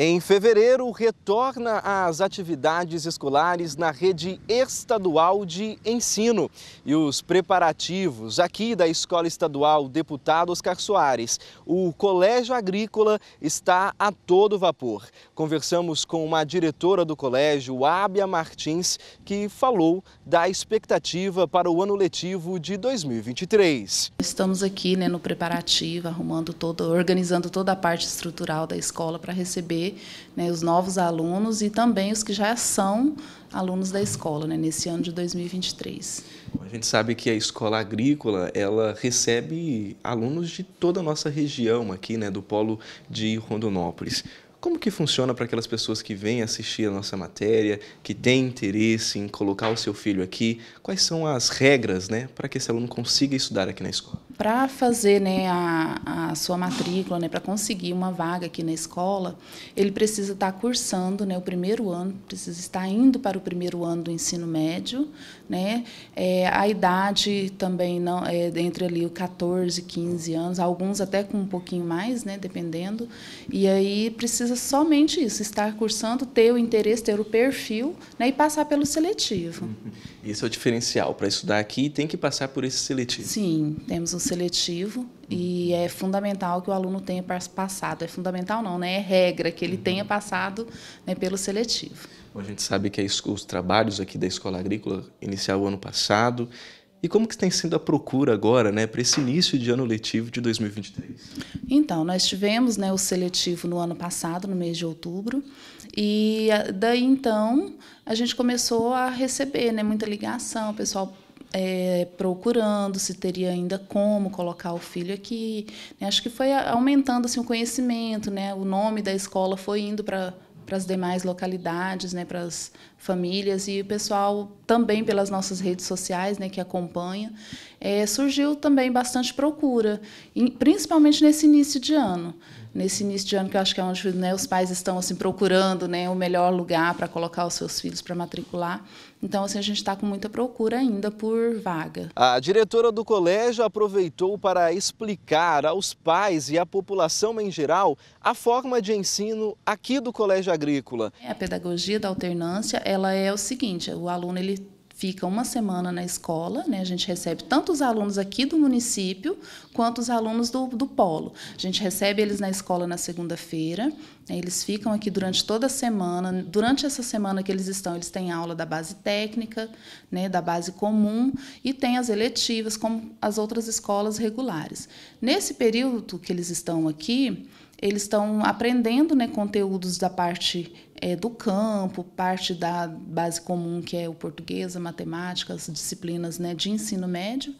Em fevereiro, retorna às atividades escolares na rede estadual de ensino. E os preparativos aqui da Escola Estadual Deputado Oscar Soares, o Colégio Agrícola está a todo vapor. Conversamos com uma diretora do colégio, Ábia Martins, que falou da expectativa para o ano letivo de 2023. Estamos aqui né, no preparativo, arrumando todo, organizando toda a parte estrutural da escola para receber né, os novos alunos e também os que já são alunos da escola né, nesse ano de 2023. A gente sabe que a escola agrícola ela recebe alunos de toda a nossa região aqui, né, do polo de Rondonópolis. Como que funciona para aquelas pessoas que vêm assistir a nossa matéria, que têm interesse em colocar o seu filho aqui? Quais são as regras né, para que esse aluno consiga estudar aqui na escola? para fazer né, a, a, sua matrícula, né, para conseguir uma vaga aqui na escola, ele precisa estar tá cursando né, o primeiro ano, precisa estar indo para o primeiro ano do ensino médio. Né? É, a idade também não é entre ali o 14, 15 anos, alguns até com um pouquinho mais, né, dependendo. E aí precisa somente isso, estar cursando, ter o interesse, ter o perfil né, e passar pelo seletivo. Esse é o diferencial para estudar aqui tem que passar por esse seletivo. Sim, temos um seletivo e é fundamental que o aluno tenha passado. É fundamental não, né? É regra que ele uhum. tenha passado né, pelo seletivo. Bom, a gente sabe que é os trabalhos aqui da Escola Agrícola iniciaram o ano passado e como que tem sido a procura agora, né, para esse início de ano letivo de 2023? Então, nós tivemos, né, o seletivo no ano passado, no mês de outubro, e ah, daí então a gente começou a receber, né, muita ligação, o pessoal é, procurando se teria ainda como colocar o filho aqui. Né. Acho que foi aumentando assim, o conhecimento, né? O nome da escola foi indo para para as demais localidades, né, para as famílias e o pessoal também pelas nossas redes sociais, né, que acompanha, é, surgiu também bastante procura, principalmente nesse início de ano. Nesse início de ano que eu acho que é onde né, os pais estão assim procurando, né, o melhor lugar para colocar os seus filhos para matricular. Então, assim, a gente está com muita procura ainda por vaga. A diretora do colégio aproveitou para explicar aos pais e à população em geral a forma de ensino aqui do Colégio Agrícola. É, a pedagogia da alternância, ela é o seguinte, o aluno ele fica uma semana na escola, né? a gente recebe tanto os alunos aqui do município quanto os alunos do, do polo. A gente recebe eles na escola na segunda-feira, né? eles ficam aqui durante toda a semana. Durante essa semana que eles estão, eles têm aula da base técnica, né, da base comum e tem as eletivas, como as outras escolas regulares. Nesse período que eles estão aqui, eles estão aprendendo né, conteúdos da parte é, do campo, parte da base comum, que é o português, a matemática, as disciplinas né, de ensino médio.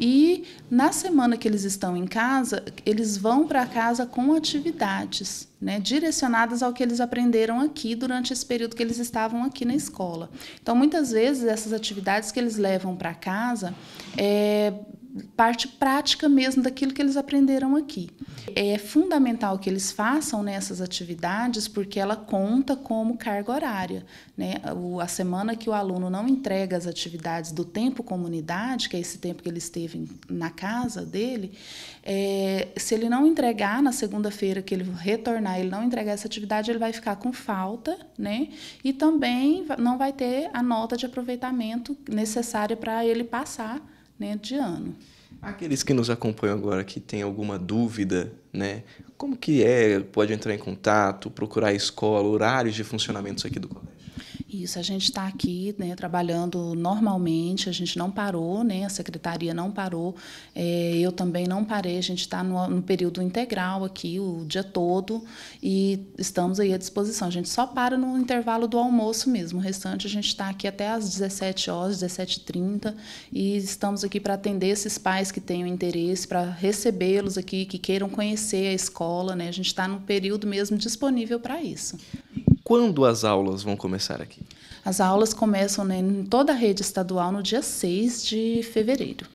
E na semana que eles estão em casa, eles vão para casa com atividades né, direcionadas ao que eles aprenderam aqui durante esse período que eles estavam aqui na escola. Então, muitas vezes, essas atividades que eles levam para casa é, parte prática mesmo daquilo que eles aprenderam aqui. É fundamental que eles façam nessas né, atividades porque ela conta como carga horária. Né? O, a semana que o aluno não entrega as atividades do tempo comunidade, que é esse tempo que ele esteve na casa dele, é, se ele não entregar na segunda-feira que ele retornar, ele não entregar essa atividade, ele vai ficar com falta, né? E também não vai ter a nota de aproveitamento necessária para ele passar né, de ano. Aqueles que nos acompanham agora que têm alguma dúvida, né? Como que é? Pode entrar em contato, procurar a escola, horários de funcionamento aqui do colégio? Isso, a gente está aqui né, trabalhando normalmente, a gente não parou, né, a secretaria não parou, é, eu também não parei, a gente está no, no, período integral aqui o dia todo e estamos aí à disposição. A gente só para no intervalo do almoço mesmo, o restante a gente está aqui até às 17 horas, 17h30 e estamos aqui para atender esses pais que tenham interesse, para recebê-los aqui, que queiram conhecer a escola, né, a gente está no período mesmo disponível para isso quando as aulas vão começar aqui? As aulas começam né, em toda a rede estadual no dia 6 de fevereiro.